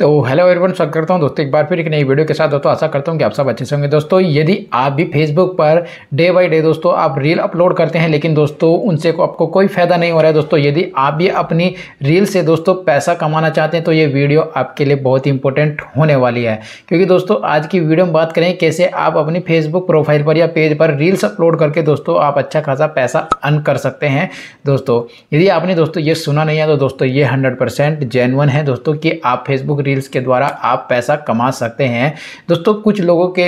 तो hello everyone स्वागत करता हूं दोस्तों एक बार फिर एक नई वीडियो के साथ दोस्तों आशा करता हूं कि आप सब अच्छे से होंगे दोस्तों यदि आप भी Facebook per day by day दोस्तों आप रील अपलोड करते हैं लेकिन दोस्तों उनसे को आपको कोई फ़ायदा नहीं हो रहा है दोस्तों यदि आप भी अपनी रील से दोस्तों पैसा कमाना चाहते हैं तो ये वीडियो आपके लिए बहुत ही इंपॉर्टेंट होने वाली है क्योंकि दोस्तों आज की वीडियो में बात करें कैसे आप अपनी फेसबुक प्रोफाइल पर या पेज पर रील्स अपलोड करके दोस्तों आप अच्छा खासा पैसा अर्न कर सकते हैं दोस्तों यदि आपने दोस्तों ये सुना नहीं है तो दोस्तों ये हंड्रेड परसेंट है दोस्तों कि आप फेसबुक रील्स के द्वारा आप पैसा कमा सकते हैं दोस्तों कुछ लोगों के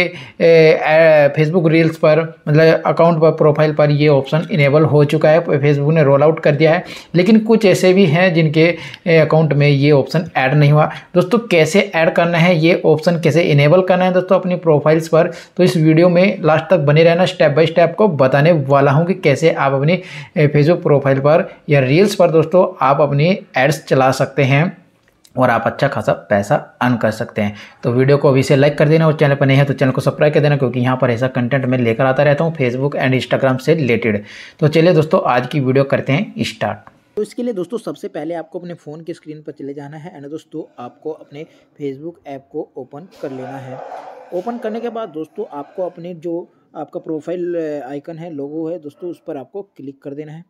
फेसबुक रील्स पर मतलब अकाउंट पर प्रोफाइल पर ये ऑप्शन इनेबल हो चुका है फेसबुक ने रोल आउट कर दिया है लेकिन कुछ ऐसे भी हैं जिनके अकाउंट में ये ऑप्शन ऐड नहीं हुआ दोस्तों कैसे ऐड करना है ये ऑप्शन कैसे इनेबल करना है दोस्तों अपनी प्रोफाइल्स पर तो इस वीडियो में लास्ट तक बने रहना स्टेप बाय स्टेप को बताने वाला हूँ कि कैसे आप अपनी फेसबुक प्रोफाइल पर या रील्स पर दोस्तों आप अपनी एड्स चला सकते हैं और आप अच्छा खासा पैसा अर्न कर सकते हैं तो वीडियो को अभी से लाइक कर देना और चैनल पर नहीं है तो चैनल को सब्सक्राइब कर देना क्योंकि यहाँ पर ऐसा कंटेंट मैं लेकर आता रहता हूँ फेसबुक एंड इंस्टाग्राम से रिलेटेड तो चलिए दोस्तों आज की वीडियो करते हैं स्टार्ट तो इसके लिए दोस्तों सबसे पहले आपको अपने फ़ोन की स्क्रीन पर चले जाना है एंड दोस्तों आपको अपने फेसबुक ऐप को ओपन कर लेना है ओपन करने के बाद दोस्तों आपको अपने जो आपका प्रोफाइल आइकन है लोगो है दोस्तों उस पर आपको क्लिक कर देना है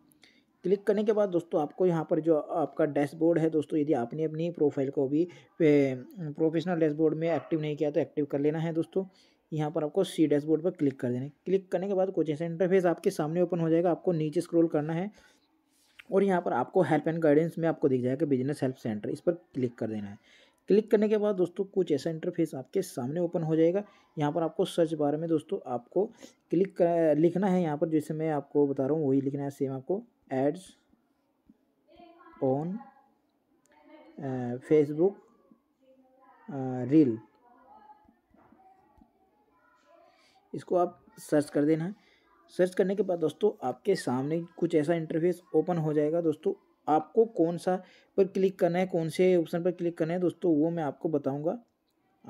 क्लिक करने के बाद दोस्तों आपको यहाँ पर जो आपका डैशबोर्ड है दोस्तों यदि आपने अपनी प्रोफाइल को भी प्रोफेशनल डैशबोर्ड में एक्टिव नहीं किया तो एक्टिव कर लेना है दोस्तों यहाँ पर आपको सी डैशबोर्ड पर क्लिक कर देना है क्लिक करने के बाद कुछ ऐसा इंटरफेस आपके सामने ओपन हो जाएगा आपको नीचे स्क्रोल करना है और यहाँ पर आपको हेल्प एंड गाइडेंस में आपको दिख जाएगा बिजनेस हेल्प सेंटर इस पर क्लिक कर देना है क्लिक करने के बाद दोस्तों कुछ ऐसा इंटरफेस आपके सामने ओपन हो जाएगा यहाँ पर आपको सर्च बारे में दोस्तों आपको क्लिक कर, लिखना है यहाँ पर जैसे मैं आपको बता रहा हूँ वही लिखना है सेम आपको एड्स ऑन फेसबुक रील इसको आप सर्च कर देना सर्च करने के बाद दोस्तों आपके सामने कुछ ऐसा इंटरफेस ओपन हो जाएगा दोस्तों आपको कौन सा पर क्लिक करना है कौन से ऑप्शन पर क्लिक करना है दोस्तों वो मैं आपको बताऊँगा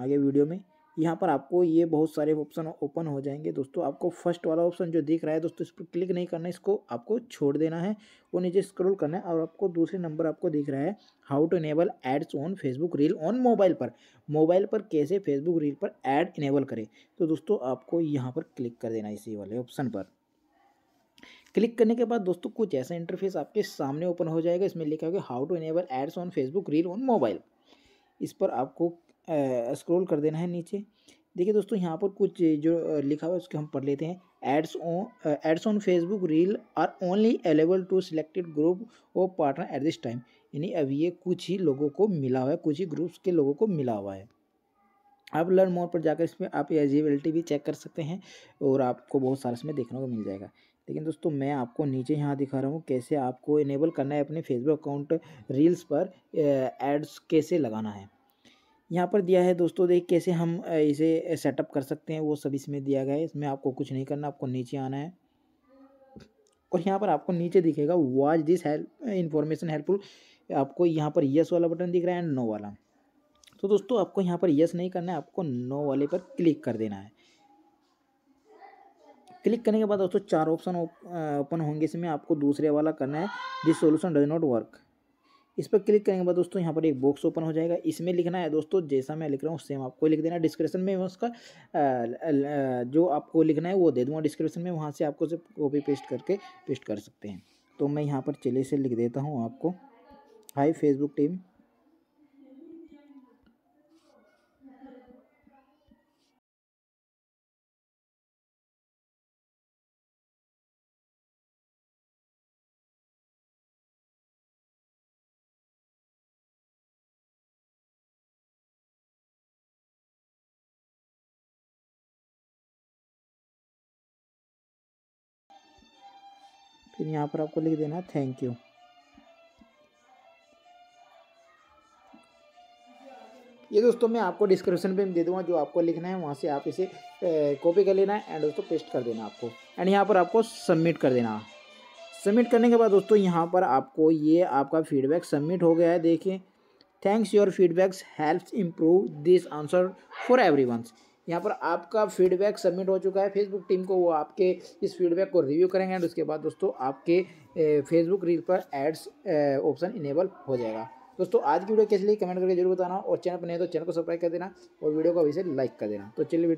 आगे वीडियो में यहाँ पर आपको ये बहुत सारे ऑप्शन ओपन हो जाएंगे दोस्तों आपको फर्स्ट वाला ऑप्शन जो दिख रहा है दोस्तों इस पर क्लिक नहीं करना है इसको आपको छोड़ देना है और नीचे स्क्रॉल करना है और आपको दूसरे नंबर आपको दिख रहा है how to enable ads on Facebook reel on mobile पर मोबाइल पर कैसे फेसबुक रील पर एड इनेबल करें तो दोस्तों आपको यहाँ पर क्लिक कर देना है इसी वाले ऑप्शन पर क्लिक करने के बाद दोस्तों कुछ ऐसा इंटरफेस आपके सामने ओपन हो जाएगा इसमें लिखा होगा how to enable ads on Facebook reel on mobile इस पर आपको स्क्रॉल कर देना है नीचे देखिए दोस्तों यहाँ पर कुछ जो लिखा हुआ है उसके हम पढ़ लेते हैं ads on ads on Facebook reel are only available to selected group और पार्टनर एट दिस टाइम यानी अब ये कुछ ही लोगों को मिला हुआ है कुछ ही ग्रुप्स के लोगों को मिला हुआ है आप लर्न मोर पर जाकर इसमें आप एलिजिबिलिटी भी चेक कर सकते हैं और आपको बहुत सारा इसमें देखने को मिल जाएगा लेकिन दोस्तों मैं आपको नीचे यहाँ दिखा रहा हूँ कैसे आपको इनेबल करना है अपने फेसबुक अकाउंट रील्स पर एड्स कैसे लगाना है यहाँ पर दिया है दोस्तों देख कैसे हम इसे सेटअप कर सकते हैं वो सब इसमें दिया गया है इसमें आपको कुछ नहीं करना आपको नीचे आना है और यहाँ पर आपको नीचे दिखेगा watch this help information helpful आपको यहाँ पर यस वाला बटन दिख रहा है एंड नो वाला तो दोस्तों आपको यहाँ पर यस नहीं करना है आपको नो वाले पर क्लिक कर देना है क्लिक करने के बाद दोस्तों चार ऑप्शन ओपन होंगे इसमें आपको दूसरे वाला करना है this solution does not work इस पर क्लिक करने के बाद दोस्तों यहाँ पर एक बॉक्स ओपन हो जाएगा इसमें लिखना है दोस्तों जैसा मैं लिख रहा हूँ सेम आपको लिख देना डिस्क्रिप्शन में उसका जो आपको लिखना है वो दे दूँगा डिस्क्रिप्शन में वहाँ से आपको सिर्फ कॉपी पेस्ट करके पेस्ट कर सकते हैं तो मैं यहाँ पर चले से लिख देता हूँ आपको हाई फेसबुक टीम फिर यहाँ पर आपको लिख देना थैंक यू ये दोस्तों मैं आपको डिस्क्रिप्शन पे दे दूंगा जो आपको लिखना है वहाँ से आप इसे कॉपी कर लेना है एंड दोस्तों पेस्ट कर देना आपको एंड यहाँ पर आपको सबमिट कर देना सबमिट करने के बाद दोस्तों यहाँ पर आपको ये आपका फीडबैक सबमिट हो गया है देखिए thanks your feedbacks helps improve this answer for every यहाँ पर आपका फीडबैक सबमिट हो चुका है फेसबुक टीम को वो आपके इस फीडबैक को रिव्यू करेंगे एंड उसके बाद दोस्तों आपके फेसबुक रील पर एड्स ऑप्शन इनेबल हो जाएगा दोस्तों आज की वीडियो कैसे लिए कमेंट करके जरूर बताना और चैनल पर नहीं तो चैनल को सब्सक्राइब कर देना और वीडियो को अभी से लाइक कर देना तो चलिए